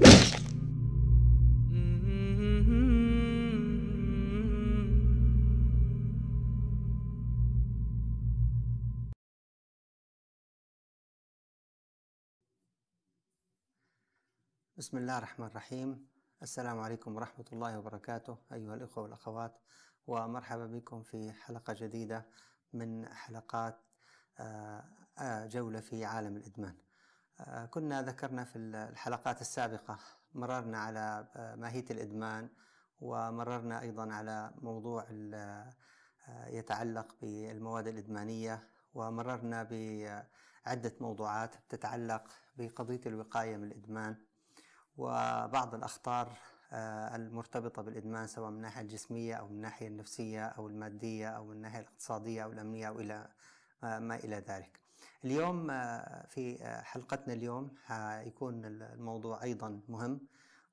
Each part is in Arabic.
بسم الله الرحمن الرحيم السلام عليكم ورحمة الله وبركاته أيها الأخوة والأخوات ومرحبا بكم في حلقة جديدة من حلقات آه، آه، جولة في عالم الإدمان آه، كنا ذكرنا في الحلقات السابقة مررنا على آه، ماهية الإدمان ومررنا أيضا على موضوع آه، يتعلق بالمواد الإدمانية ومررنا بعدة موضوعات تتعلق بقضية الوقاية من الإدمان وبعض الأخطار المرتبطة بالإدمان سواء من الناحية الجسمية أو من الناحية النفسية أو المادية أو من الناحية الاقتصادية أو الأمنية أو إلى ما إلى ذلك. اليوم آه، في آه، حلقتنا اليوم حيكون الموضوع أيضا مهم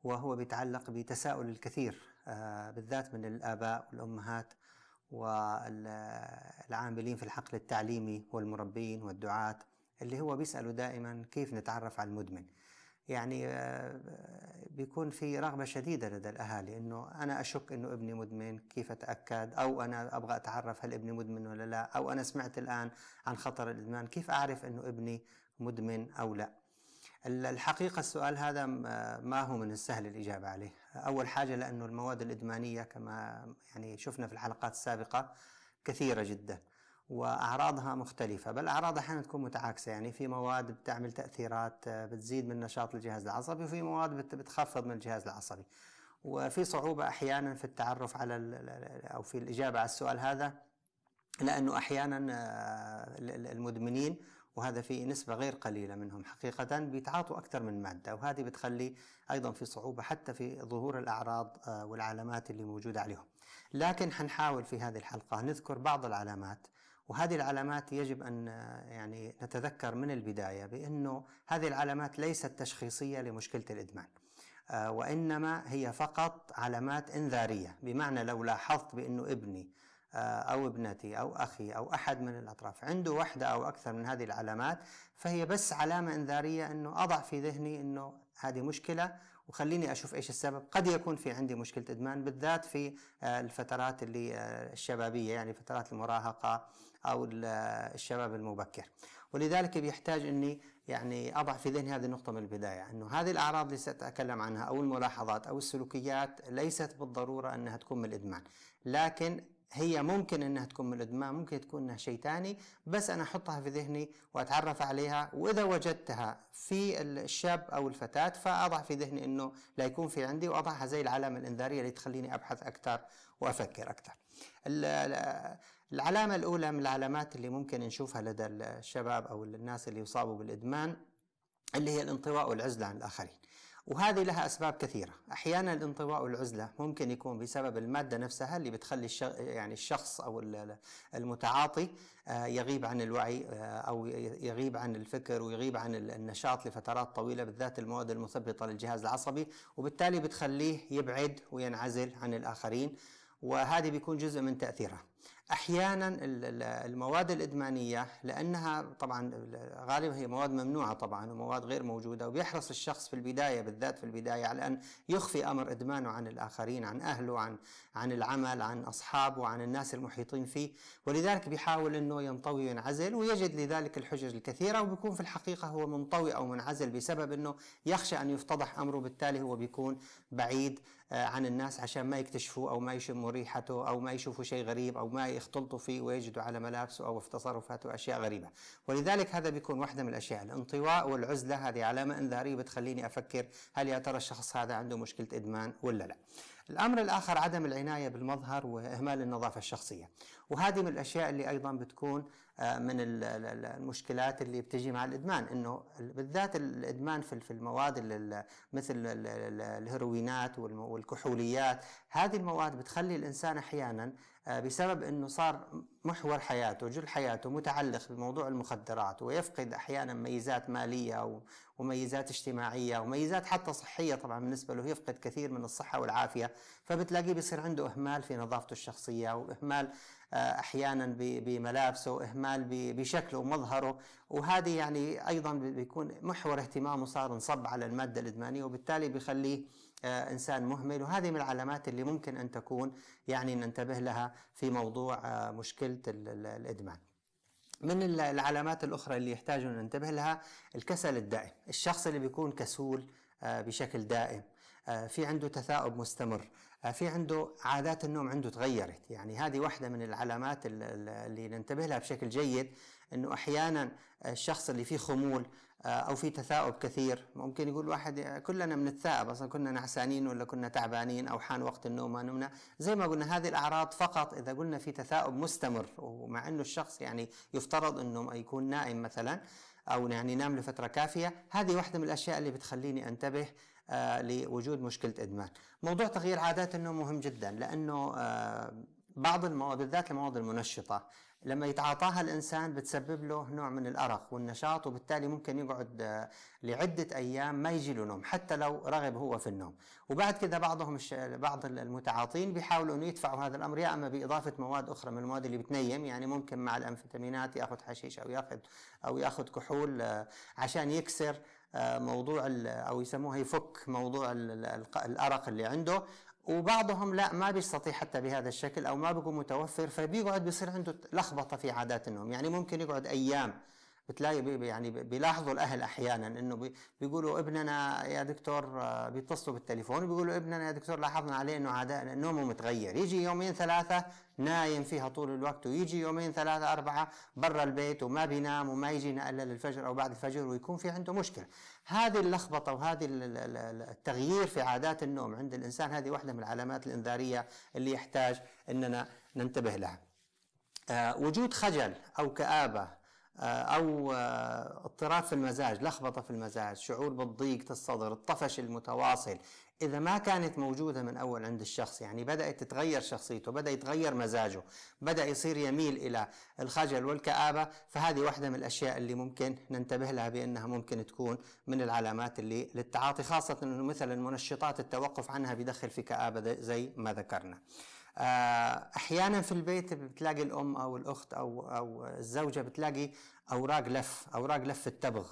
وهو بيتعلق بتساؤل الكثير آه، بالذات من الآباء والأمهات والعاملين في الحقل التعليمي والمربين والدعاة اللي هو بيسألوا دائما كيف نتعرف على المدمن يعني آه، بيكون في رغبة شديدة لدى الأهالي إنه أنا أشك إنه ابني مدمن كيف أتأكد أو أنا أبغى أتعرف هل ابني مدمن ولا لا أو أنا سمعت الآن عن خطر الإدمان كيف أعرف إنه ابني مدمن أو لا الحقيقة السؤال هذا ما هو من السهل الإجابة عليه أول حاجة لأنه المواد الإدمانية كما يعني شفنا في الحلقات السابقة كثيرة جدا واعراضها مختلفه بل اعراضها احيانا تكون متعاكسه يعني في مواد بتعمل تاثيرات آه، بتزيد من نشاط الجهاز العصبي وفي مواد بتخفض من الجهاز العصبي وفي صعوبه احيانا في التعرف على او في الاجابه على السؤال هذا لانه احيانا آه، المدمنين وهذا في نسبة غير قليلة منهم حقيقة بيتعاطوا أكثر من مادة وهذه بتخلي أيضا في صعوبة حتى في ظهور الأعراض آه، والعلامات اللي موجودة عليهم لكن حنحاول في هذه الحلقة نذكر بعض العلامات وهذه العلامات يجب ان آه، يعني نتذكر من البدايه بانه هذه العلامات ليست تشخيصيه لمشكله الادمان آه، وانما هي فقط علامات انذاريه بمعنى لو لاحظت بانه ابني آه، أو ابنتي أو أخي أو أحد من الأطراف عنده واحدة أو أكثر من هذه العلامات فهي بس علامة إنذارية أنه أضع في ذهني أنه هذه مشكلة وخليني أشوف إيش السبب قد يكون في عندي مشكلة إدمان بالذات في الفترات اللي الشبابية يعني فترات المراهقة او الشباب المبكر ولذلك بيحتاج اني يعني اضع في ذهني هذه النقطه من البدايه انه هذه الاعراض اللي ساتكلم عنها او الملاحظات او السلوكيات ليست بالضروره انها تكون من الادمان لكن هي ممكن انها تكون من الادمان ممكن تكون انها شيء ثاني بس انا احطها في ذهني واتعرف عليها واذا وجدتها في الشاب او الفتاه فاضع في ذهني انه لا يكون في عندي واضعها زي العلامه الانذاريه اللي تخليني ابحث اكثر وافكر اكثر العلامة الأولى من العلامات اللي ممكن نشوفها لدى الشباب أو الناس اللي يصابوا بالإدمان اللي هي الانطواء والعزلة عن الآخرين وهذه لها أسباب كثيرة أحيانا الانطواء والعزلة ممكن يكون بسبب المادة نفسها اللي بتخلي يعني الشخص أو المتعاطي آه، يغيب عن الوعي آه، أو يغيب عن الفكر ويغيب عن النشاط لفترات طويلة بالذات المواد المثبطة للجهاز العصبي وبالتالي بتخليه يبعد وينعزل عن الآخرين وهذه بيكون جزء من تأثيرها احيانا المواد الادمانيه لانها طبعا غالبا هي مواد ممنوعه طبعا ومواد غير موجوده وبيحرص الشخص في البدايه بالذات في البدايه على ان يخفي امر ادمانه عن الاخرين عن اهله عن عن العمل عن اصحابه عن الناس المحيطين فيه ولذلك بيحاول انه ينطوي وينعزل ويجد لذلك الحجج الكثيره وبيكون في الحقيقه هو منطوي او منعزل بسبب انه يخشى ان يفتضح امره بالتالي هو بيكون بعيد آه، عن الناس عشان ما يكتشفوا او ما يشموا ريحته او ما يشوفوا شيء غريب او ما يختلطوا فيه ويجدوا على ملابسه او في تصرفاته اشياء غريبه ولذلك هذا بيكون واحده من الاشياء الانطواء والعزله هذه علامه انذاريه بتخليني افكر هل يا ترى الشخص هذا عنده مشكله ادمان ولا لا الامر الاخر عدم العنايه بالمظهر واهمال النظافه الشخصيه وهذه من الاشياء اللي ايضا بتكون آه، من المشكلات اللي بتجي مع الادمان انه بالذات الادمان في المواد مثل الهيروينات والكحوليات هذه المواد بتخلي الانسان احيانا آه، بسبب انه صار محور حياته جل حياته متعلق بموضوع المخدرات ويفقد احيانا ميزات ماليه وميزات اجتماعيه وميزات حتى صحيه طبعا بالنسبه له يفقد كثير من الصحه والعافيه فبتلاقيه بيصير عنده اهمال في نظافته الشخصيه واهمال آه، احيانا بملابسه واهمال بشكله ومظهره وهذه يعني ايضا بيكون محور اهتمامه صار انصب على الماده الادمانيه وبالتالي بيخليه آه، انسان مهمل وهذه من العلامات اللي ممكن ان تكون يعني ننتبه لها في موضوع آه، مشكله الادمان من العلامات الاخرى اللي يحتاج ان ننتبه لها الكسل الدائم الشخص اللي بيكون كسول آه، بشكل دائم في عنده تثاؤب مستمر في عنده عادات النوم عنده تغيرت يعني هذه واحدة من العلامات اللي ننتبه لها بشكل جيد أنه أحيانا الشخص اللي فيه خمول آه، او في تثاؤب كثير ممكن يقول واحد آه، كلنا بنتثائب اصلا كنا نعسانين ولا كنا تعبانين او حان وقت النوم ما نمنا زي ما قلنا هذه الاعراض فقط اذا قلنا في تثاؤب مستمر ومع انه الشخص يعني يفترض انه يكون نائم مثلا او يعني نام لفتره كافيه هذه واحده من الاشياء اللي بتخليني انتبه آه، لوجود مشكله ادمان موضوع تغيير عادات النوم مهم جدا لانه بعض المواد بالذات المواد المنشطه لما يتعاطاها الانسان بتسبب له نوع من الارق والنشاط وبالتالي ممكن يقعد آه، لعده ايام ما يجي له نوم حتى لو رغب هو في النوم وبعد كذا بعضهم بعض المتعاطين بيحاولوا انه يدفعوا هذا الامر يا اما باضافه مواد اخرى من المواد اللي بتنيم يعني ممكن مع الانفيتامينات ياخذ حشيش او ياخذ او ياخذ كحول آه، عشان يكسر آه، موضوع او يسموها يفك موضوع الارق اللي عنده وبعضهم لا ما بيستطيع حتى بهذا الشكل او ما بيكون متوفر فبيقعد بيصير عنده لخبطه في عادات النوم يعني ممكن يقعد ايام بتلاقي بي يعني بيلاحظوا الاهل احيانا انه بيقولوا ابننا يا دكتور آه، بيتصلوا بالتليفون بيقولوا ابننا يا دكتور لاحظنا عليه انه عاد نومه متغير يجي يومين ثلاثه نايم فيها طول الوقت ويجي يومين ثلاثه اربعه برا البيت وما بينام وما يجينا الا للفجر او بعد الفجر ويكون في عنده مشكله هذه اللخبطه وهذه التغيير في عادات النوم عند الانسان هذه واحده من العلامات الانذاريه اللي يحتاج اننا ننتبه لها آه، وجود خجل او كابه آه، أو آه، اضطراب في المزاج لخبطة في المزاج شعور بالضيق في الصدر الطفش المتواصل إذا ما كانت موجودة من أول عند الشخص يعني بدأت تتغير شخصيته بدأ يتغير مزاجه بدأ يصير يميل إلى الخجل والكآبة فهذه واحدة من الأشياء اللي ممكن ننتبه لها بأنها ممكن تكون من العلامات اللي للتعاطي خاصة أنه مثلا منشطات التوقف عنها بيدخل في كآبة زي ما ذكرنا آه، احيانا في البيت بتلاقي الام او الاخت او او الزوجه بتلاقي اوراق لف اوراق لف التبغ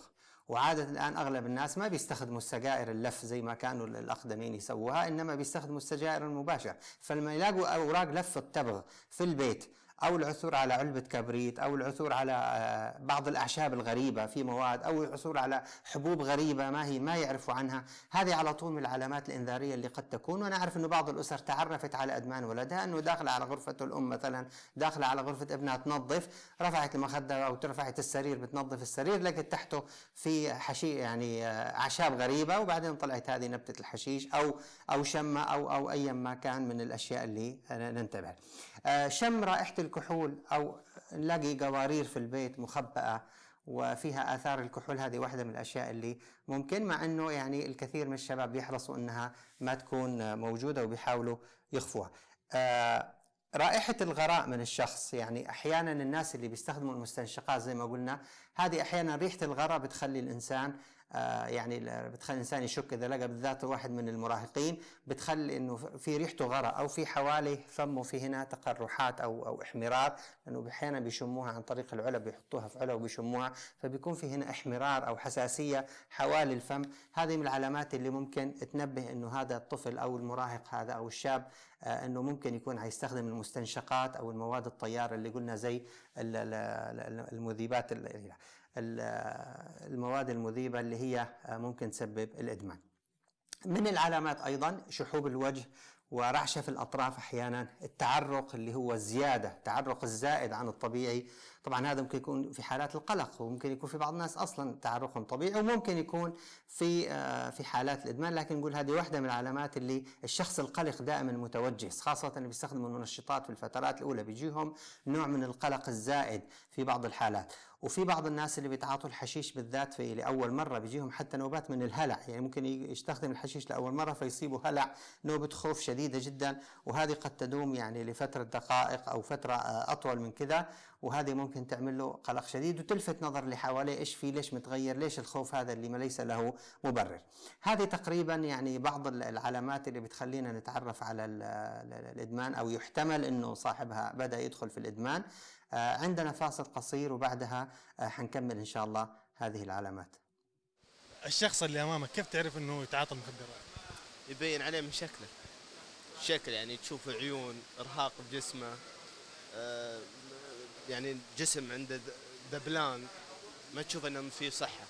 وعادة الآن أغلب الناس ما بيستخدموا السجائر اللف زي ما كانوا الأقدمين يسووها إنما بيستخدموا السجائر المباشرة فلما يلاقوا أوراق لف التبغ في البيت او العثور على علبه كبريت او العثور على آه، بعض الاعشاب الغريبه في مواد او العثور على حبوب غريبه ما هي ما يعرفوا عنها هذه على طول من العلامات الانذاريه اللي قد تكون وانا اعرف انه بعض الاسر تعرفت على ادمان ولدها انه داخله على غرفه الام مثلا داخله على غرفه ابنها تنظف رفعت المخده او رفعت السرير بتنظف السرير لقت تحته في حشي يعني آه، اعشاب غريبه وبعدين طلعت هذه نبته الحشيش او او شمه او او ايا ما كان من الاشياء اللي ننتبه آه، شم رائحه الكحول او نلاقي قوارير في البيت مخبأة وفيها اثار الكحول هذه واحده من الاشياء اللي ممكن مع انه يعني الكثير من الشباب بيحرصوا انها ما تكون موجوده وبيحاولوا يخفوها. آه رائحة الغراء من الشخص يعني أحيانا الناس اللي بيستخدموا المستنشقات زي ما قلنا هذه أحيانا ريحة الغراء بتخلي الإنسان آه، يعني بتخلي الانسان يشك اذا لقى بالذات واحد من المراهقين بتخلي انه في ريحته غرة او في حوالي فمه في هنا تقرحات او او احمرار لانه احيانا بيشموها عن طريق العلب بيحطوها في علب وبيشموها فبيكون في هنا احمرار او حساسيه حوالي الفم هذه من العلامات اللي ممكن تنبه انه هذا الطفل او المراهق هذا او الشاب آه، انه ممكن يكون حيستخدم المستنشقات او المواد الطياره اللي قلنا زي المذيبات المواد المذيبة اللي هي ممكن تسبب الإدمان من العلامات أيضا شحوب الوجه ورعشة في الأطراف أحيانا التعرق اللي هو الزيادة التعرق الزائد عن الطبيعي طبعا هذا ممكن يكون في حالات القلق وممكن يكون في بعض الناس اصلا تعرقهم طبيعي وممكن يكون في آه، في حالات الادمان لكن نقول هذه واحده من العلامات اللي الشخص القلق دائما متوجه خاصه اللي بيستخدموا المنشطات في الفترات الاولى بيجيهم نوع من القلق الزائد في بعض الحالات وفي بعض الناس اللي بيتعاطوا الحشيش بالذات في لاول مره بيجيهم حتى نوبات من الهلع يعني ممكن يستخدم الحشيش لاول مره فيصيبوا هلع نوبه خوف شديده جدا وهذه قد تدوم يعني لفتره دقائق او فتره آه، اطول من كذا وهذه ممكن تعمل له قلق شديد وتلفت نظر اللي حواليه ايش في ليش متغير ليش الخوف هذا اللي ما ليس له مبرر هذه تقريبا يعني بعض العلامات اللي بتخلينا نتعرف على الادمان او يحتمل انه صاحبها بدا يدخل في الادمان آه، عندنا فاصل قصير وبعدها آه، حنكمل ان شاء الله هذه العلامات الشخص اللي امامك كيف تعرف انه يتعاطى المخدرات يبين عليه من شكله شكل يعني تشوف عيون ارهاق بجسمه آه، يعني الجسم عنده ذبلان ما تشوف انه في صحه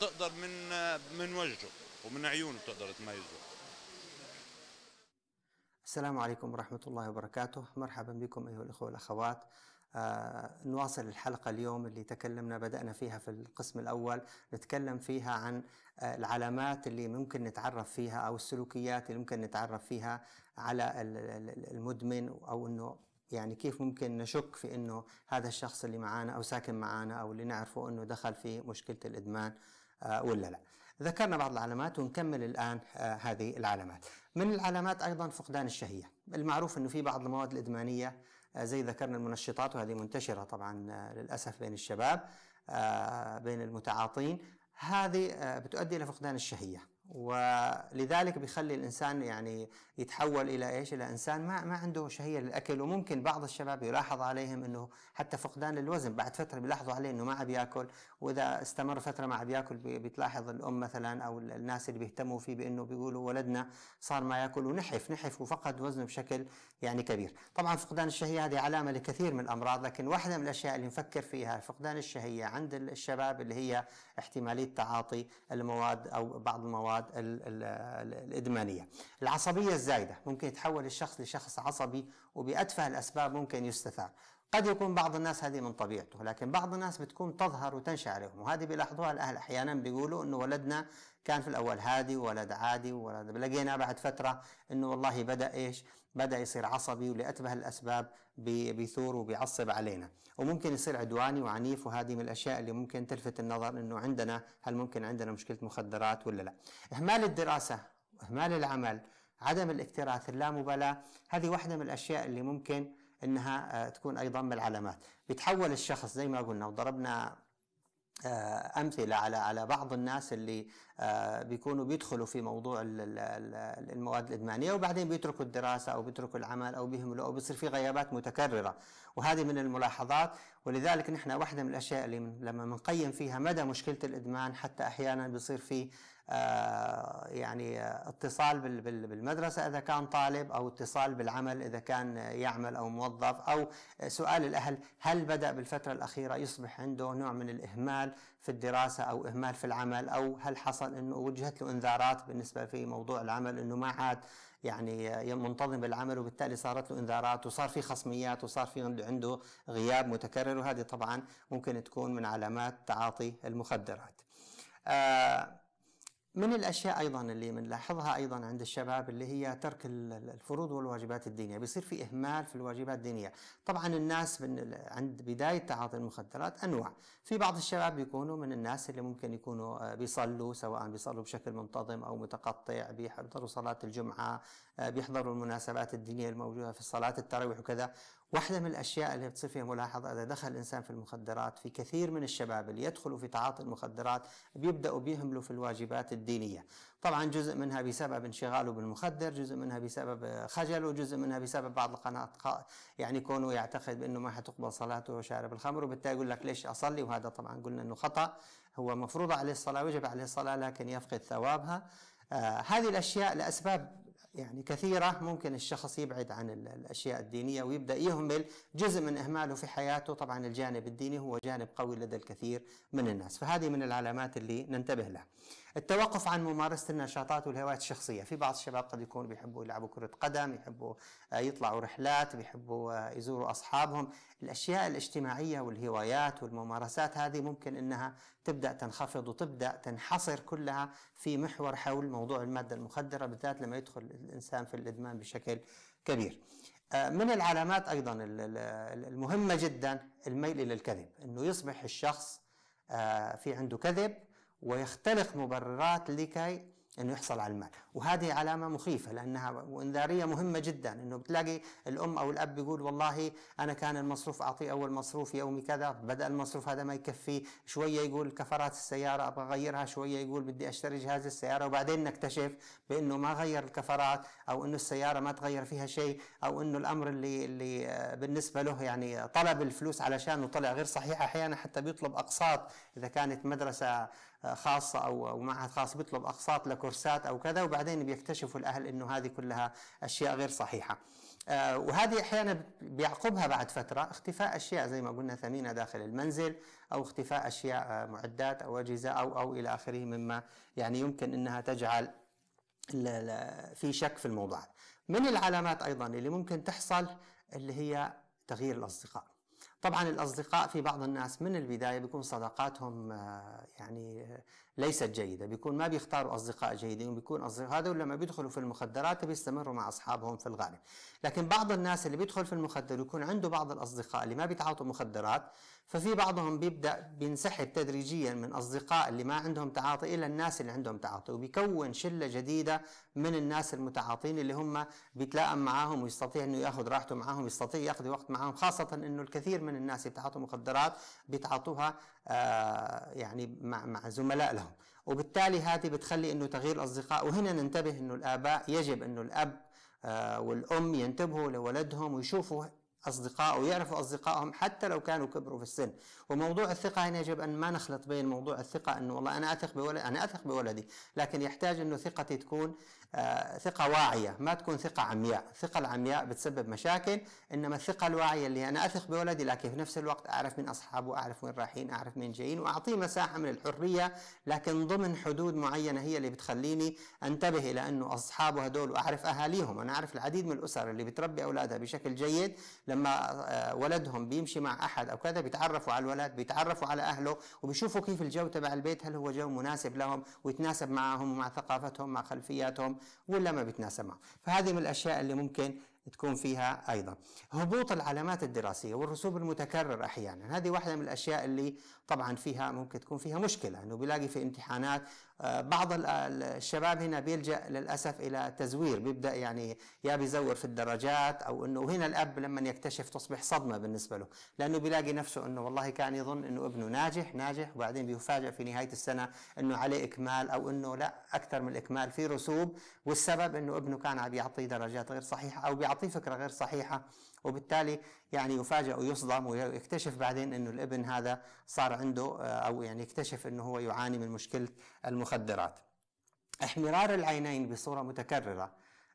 تقدر من من وجهه ومن عيونه تقدر تميزه السلام عليكم ورحمة الله وبركاته مرحبا بكم أيها الأخوة والأخوات آه نواصل الحلقة اليوم اللي تكلمنا بدأنا فيها في القسم الأول نتكلم فيها عن آه العلامات اللي ممكن نتعرف فيها أو السلوكيات اللي ممكن نتعرف فيها على المدمن أو أنه يعني كيف ممكن نشك في انه هذا الشخص اللي معانا او ساكن معانا او اللي نعرفه انه دخل في مشكله الادمان آه، ولا لا ذكرنا بعض العلامات ونكمل الآن آه، هذه العلامات من العلامات أيضا فقدان الشهية المعروف أنه في بعض المواد الإدمانية آه، زي ذكرنا المنشطات وهذه منتشرة طبعا للأسف بين الشباب بين المتعاطين هذه بتؤدي إلى فقدان الشهية ولذلك بيخلي الانسان يعني يتحول الى ايش؟ الى انسان ما ما عنده شهيه للاكل وممكن بعض الشباب يلاحظ عليهم انه حتى فقدان الوزن بعد فتره بيلاحظوا عليه انه ما عم ياكل واذا استمر فتره ما عم ياكل بتلاحظ الام مثلا او الناس اللي بيهتموا فيه بانه بيقولوا ولدنا صار ما ياكل ونحف نحف وفقد وزنه بشكل يعني كبير. طبعا فقدان الشهيه هذه علامه لكثير من الامراض لكن واحده من الاشياء اللي نفكر فيها فقدان الشهيه عند الشباب اللي هي احتماليه تعاطي المواد او بعض المواد الادمانيه. العصبيه الزايده ممكن يتحول الشخص لشخص عصبي وباتفه الاسباب ممكن يستثار قد يكون بعض الناس هذه من طبيعته لكن بعض الناس بتكون تظهر وتنشأ عليهم وهذه بيلاحظوها الأهل أحيانا بيقولوا أنه ولدنا كان في الأول هادي وولد عادي وولد لقينا بعد فترة أنه والله بدأ إيش بدأ يصير عصبي ولأتبه الأسباب بيثور وبيعصب علينا وممكن يصير عدواني وعنيف وهذه من الأشياء اللي ممكن تلفت النظر أنه عندنا هل ممكن عندنا مشكلة مخدرات ولا لا إهمال الدراسة إهمال العمل عدم الاكتراث اللامبالاة هذه واحدة من الأشياء اللي ممكن انها آه، تكون ايضا من العلامات بيتحول الشخص زي ما قلنا وضربنا آه، امثله على على بعض الناس اللي آه، بيكونوا بيدخلوا في موضوع المواد الادمانيه وبعدين بيتركوا الدراسه او بيتركوا العمل او بيهملوا او بيصير في غيابات متكرره وهذه من الملاحظات ولذلك نحن واحده من الاشياء اللي لما بنقيم فيها مدى مشكله الادمان حتى احيانا بيصير في آه، يعني آه، اتصال بالمدرسة إذا كان طالب أو اتصال بالعمل إذا كان يعمل أو موظف أو سؤال الأهل هل بدأ بالفترة الأخيرة يصبح عنده نوع من الإهمال في الدراسة أو إهمال في العمل أو هل حصل أنه وجهت له إنذارات بالنسبة في موضوع العمل أنه ما عاد يعني آه، منتظم بالعمل وبالتالي صارت له انذارات وصار في خصميات وصار في عنده غياب متكرر وهذه طبعا ممكن تكون من علامات تعاطي المخدرات. آه من الاشياء ايضا اللي بنلاحظها ايضا عند الشباب اللي هي ترك الفروض والواجبات الدينيه، بيصير في اهمال في الواجبات الدينيه، طبعا الناس من عند بدايه تعاطي المخدرات انواع، في بعض الشباب بيكونوا من الناس اللي ممكن يكونوا آه، بيصلوا سواء بيصلوا بشكل منتظم او متقطع، بيحضروا صلاه الجمعه، آه، بيحضروا المناسبات الدينيه الموجوده في صلاه التراويح وكذا، واحدة من الأشياء اللي بتصير فيها ملاحظة إذا دخل الإنسان في المخدرات في كثير من الشباب اللي يدخلوا في تعاطي المخدرات بيبدأوا بيهملوا في الواجبات الدينية طبعا جزء منها بسبب انشغاله بالمخدر جزء منها بسبب خجله جزء منها بسبب بعض القناعات يعني كونه يعتقد بأنه ما حتقبل صلاته وشارب الخمر وبالتالي يقول لك ليش أصلي وهذا طبعا قلنا أنه خطأ هو مفروض عليه الصلاة وجب عليه الصلاة لكن يفقد ثوابها آه هذه الأشياء لأسباب يعني كثيرة ممكن الشخص يبعد عن الأشياء الدينية ويبدأ يهمل جزء من إهماله في حياته طبعا الجانب الديني هو جانب قوي لدى الكثير من الناس فهذه من العلامات اللي ننتبه لها التوقف عن ممارسة النشاطات والهوايات الشخصية في بعض الشباب قد يكون بيحبوا يلعبوا كرة قدم يحبوا آه، يطلعوا رحلات بيحبوا آه، يزوروا أصحابهم الأشياء الاجتماعية والهوايات والممارسات هذه ممكن أنها تبدأ تنخفض وتبدأ تنحصر كلها في محور حول موضوع المادة المخدرة بالذات لما يدخل الإنسان في الإدمان بشكل كبير آه، من العلامات أيضا المهمة جدا الميل إلى الكذب أنه يصبح الشخص آه، في عنده كذب ويختلق مبررات لكي أنه يحصل على المال وهذه علامه مخيفه لانها وانذاريه مهمه جدا انه بتلاقي الام او الاب بيقول والله انا كان المصروف اعطيه اول مصروف يومي كذا بدا المصروف هذا ما يكفي شويه يقول كفرات السياره ابغى اغيرها شويه يقول بدي اشتري جهاز السياره وبعدين نكتشف بانه ما غير الكفرات او انه السياره ما تغير فيها شيء او انه الامر اللي اللي بالنسبه له يعني طلب الفلوس علشان طلع غير صحيح احيانا حتى بيطلب اقساط اذا كانت مدرسه خاصه او معهد خاص بيطلب اقساط لكورسات او كذا وبعد بعدين بيكتشفوا الاهل انه هذه كلها اشياء غير صحيحه آه، وهذه احيانا بيعقبها بعد فتره اختفاء اشياء زي ما قلنا ثمينه داخل المنزل او اختفاء اشياء آه، معدات او اجهزه او او الى اخره مما يعني يمكن انها تجعل في شك في الموضوع من العلامات ايضا اللي ممكن تحصل اللي هي تغيير الاصدقاء طبعا الأصدقاء في بعض الناس من البداية بيكون صداقاتهم آه، يعني آه، ليست جيدة بيكون ما بيختاروا أصدقاء جيدين بيكون أصدقاء هذول لما بيدخلوا في المخدرات بيستمروا مع أصحابهم في الغالب لكن بعض الناس اللي بيدخل في المخدر يكون عنده بعض الأصدقاء اللي ما بيتعاطوا مخدرات ففي بعضهم بيبدا بينسحب تدريجيا من اصدقاء اللي ما عندهم تعاطي الى الناس اللي عندهم تعاطي وبيكون شله جديده من الناس المتعاطين اللي هم بيتلائم معاهم ويستطيع انه ياخذ راحته معاهم يستطيع ياخذ وقت معاهم خاصه انه الكثير من الناس اللي بتعاطوا مخدرات بيتعاطوها آه يعني مع مع زملاء لهم وبالتالي هذه بتخلي انه تغيير الاصدقاء وهنا ننتبه انه الاباء يجب انه الاب آه، والأم ينتبهوا لولدهم ويشوفوا اصدقائه ويعرفوا أصدقائهم حتى لو كانوا كبروا في السن وموضوع الثقة هنا يجب أن ما نخلط بين موضوع الثقة أنه والله أنا أثق أنا أثق بولدي لكن يحتاج أنه ثقتي تكون آه، ثقة واعية ما تكون ثقة عمياء الثقة العمياء بتسبب مشاكل إنما الثقة الواعية اللي أنا أثق بولدي لكن في نفس الوقت أعرف من أصحابه أعرف وين رايحين أعرف من جايين وأعطيه مساحة من الحرية لكن ضمن حدود معينة هي اللي بتخليني أنتبه إلى أنه أصحابه هدول وأعرف أهاليهم أنا أعرف العديد من الأسر اللي بتربي أولادها بشكل جيد لما آه، ولدهم بيمشي مع أحد أو كذا بيتعرفوا على الولد بيتعرفوا على أهله وبيشوفوا كيف الجو تبع البيت هل هو جو مناسب لهم ويتناسب معهم ومع ثقافتهم مع خلفياتهم ولا ما بتناسبها فهذه من الأشياء اللي ممكن تكون فيها ايضا. هبوط العلامات الدراسيه والرسوب المتكرر احيانا، هذه واحده من الاشياء اللي طبعا فيها ممكن تكون فيها مشكله انه بيلاقي في امتحانات آه، بعض الشباب هنا بيلجا للاسف الى التزوير، بيبدا يعني يا بيزور في الدرجات او انه هنا الاب لما يكتشف تصبح صدمه بالنسبه له، لانه بيلاقي نفسه انه والله كان يظن انه ابنه ناجح ناجح وبعدين بيفاجئ في نهايه السنه انه عليه اكمال او انه لا اكثر من الاكمال في رسوب والسبب انه ابنه كان عم يعطيه درجات غير صحيحه او بيعطي يعطيه فكره غير صحيحه وبالتالي يعني يفاجئ ويصدم ويكتشف بعدين انه الابن هذا صار عنده آه، او يعني يكتشف انه هو يعاني من مشكله المخدرات. احمرار العينين بصوره متكرره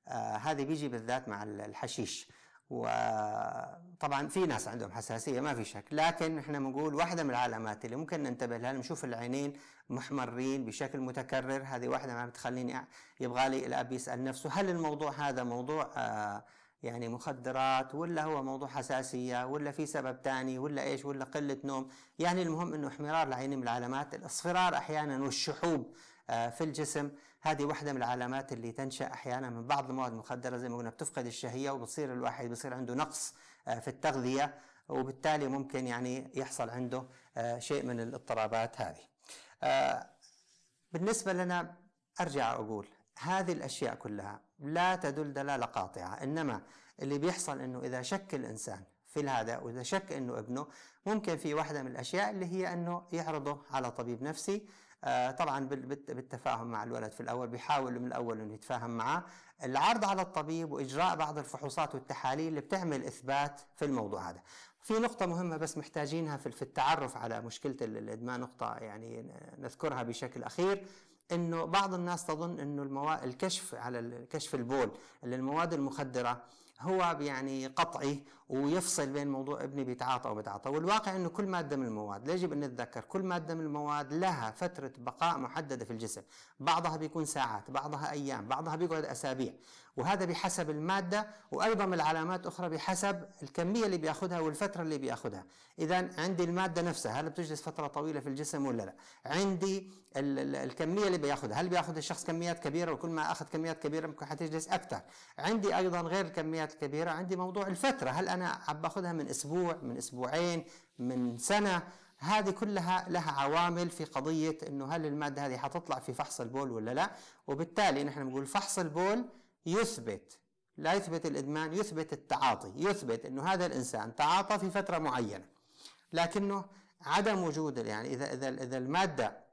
آه، هذه هذا بيجي بالذات مع الحشيش وطبعا آه، في ناس عندهم حساسيه ما في شك لكن احنا بنقول واحده من العلامات اللي ممكن ننتبه لها نشوف العينين محمرين بشكل متكرر هذه واحده ما بتخليني يبغى لي الاب يسال نفسه هل الموضوع هذا موضوع آه يعني مخدرات ولا هو موضوع حساسية ولا في سبب تاني ولا إيش ولا قلة نوم يعني المهم أنه احمرار العين من العلامات الأصفرار أحيانا والشحوب آه، في الجسم هذه واحدة من العلامات اللي تنشأ أحيانا من بعض المواد المخدرة زي ما قلنا بتفقد الشهية وبتصير الواحد بصير عنده نقص آه، في التغذية وبالتالي ممكن يعني يحصل عنده آه، شيء من الاضطرابات هذه بالنسبة لنا أرجع أقول هذه الأشياء كلها لا تدل دلالة قاطعة إنما اللي بيحصل أنه إذا شك الإنسان في هذا وإذا شك أنه ابنه ممكن في واحدة من الأشياء اللي هي أنه يعرضه على طبيب نفسي آه، طبعا بالتفاهم مع الولد في الأول بيحاول من الأول أنه يتفاهم معه العرض على الطبيب وإجراء بعض الفحوصات والتحاليل اللي بتعمل إثبات في الموضوع هذا في نقطة مهمة بس محتاجينها في التعرف على مشكلة الإدمان نقطة يعني نذكرها بشكل أخير انه بعض الناس تظن انه المواد الكشف على كشف البول للمواد المخدره هو يعني قطعي ويفصل بين موضوع ابني بيتعاطى او بيتعاطى والواقع انه كل ماده من المواد يجب ان نتذكر كل ماده من المواد لها فتره بقاء محدده في الجسم بعضها بيكون ساعات بعضها ايام بعضها بيقعد اسابيع وهذا بحسب المادة وأيضا العلامات أخرى بحسب الكمية اللي بياخذها والفترة اللي بياخذها إذا عندي المادة نفسها هل بتجلس فترة طويلة في الجسم ولا لا عندي ال ال الكمية اللي بياخذها هل بياخذ الشخص كميات كبيرة وكل ما أخذ كميات كبيرة ممكن حتجلس أكثر عندي أيضا غير الكميات الكبيرة عندي موضوع الفترة هل أنا عم باخذها من أسبوع من أسبوعين من سنة هذه كلها لها عوامل في قضية أنه هل المادة هذه حتطلع في فحص البول ولا لا وبالتالي نحن بنقول فحص البول يثبت لا يثبت الإدمان يثبت التعاطي يثبت أنه هذا الإنسان تعاطى في فترة معينة لكنه عدم وجود يعني إذا إذا إذا المادة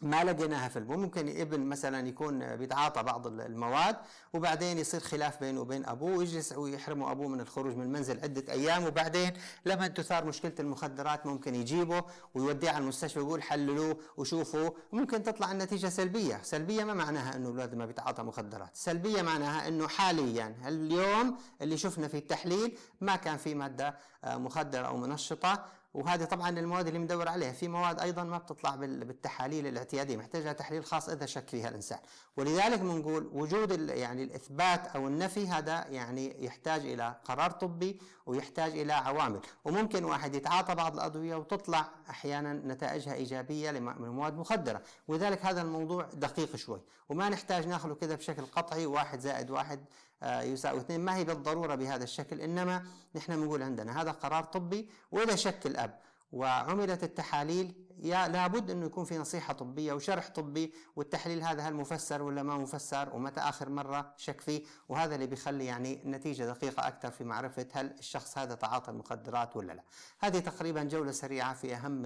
ما لقيناها في البوم ممكن ابن مثلا يكون بيتعاطى بعض المواد وبعدين يصير خلاف بينه وبين ابوه ويجلس ويحرموا ابوه من الخروج من المنزل عده ايام وبعدين لما تثار مشكله المخدرات ممكن يجيبه ويوديه على المستشفى ويقول حللوه وشوفوا ممكن تطلع النتيجه سلبيه، سلبيه ما معناها انه الولد ما بيتعاطى مخدرات، سلبيه معناها انه حاليا اليوم اللي شفنا في التحليل ما كان في ماده آه، مخدره او منشطه وهذه طبعا المواد اللي مدور عليها في مواد ايضا ما بتطلع بالتحاليل الاعتياديه محتاجه تحليل خاص اذا شك فيها الانسان ولذلك بنقول وجود يعني الاثبات او النفي هذا يعني يحتاج الى قرار طبي ويحتاج الى عوامل وممكن واحد يتعاطى بعض الادويه وتطلع احيانا نتائجها ايجابيه لمواد مخدره ولذلك هذا الموضوع دقيق شوي وما نحتاج ناخذه كذا بشكل قطعي واحد زائد واحد آه، يساوي اثنين ما هي بالضرورة بهذا الشكل إنما نحن بنقول عندنا هذا قرار طبي وإذا شك الأب وعملت التحاليل يا لابد انه يكون في نصيحه طبيه وشرح طبي والتحليل هذا هل مفسر ولا ما مفسر ومتى اخر مره شك فيه وهذا اللي بيخلي يعني نتيجه دقيقه اكثر في معرفه هل الشخص هذا تعاطى المخدرات ولا لا. هذه تقريبا جوله سريعه في اهم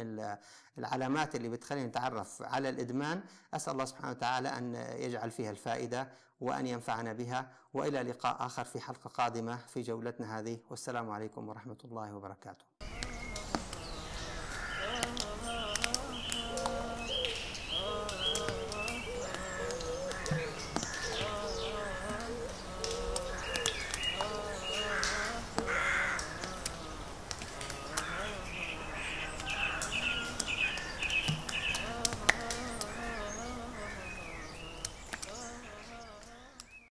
العلامات اللي بتخلينا نتعرف على الادمان، اسال الله سبحانه وتعالى ان يجعل فيها الفائده وأن ينفعنا بها وإلى لقاء آخر في حلقة قادمة في جولتنا هذه والسلام عليكم ورحمة الله وبركاته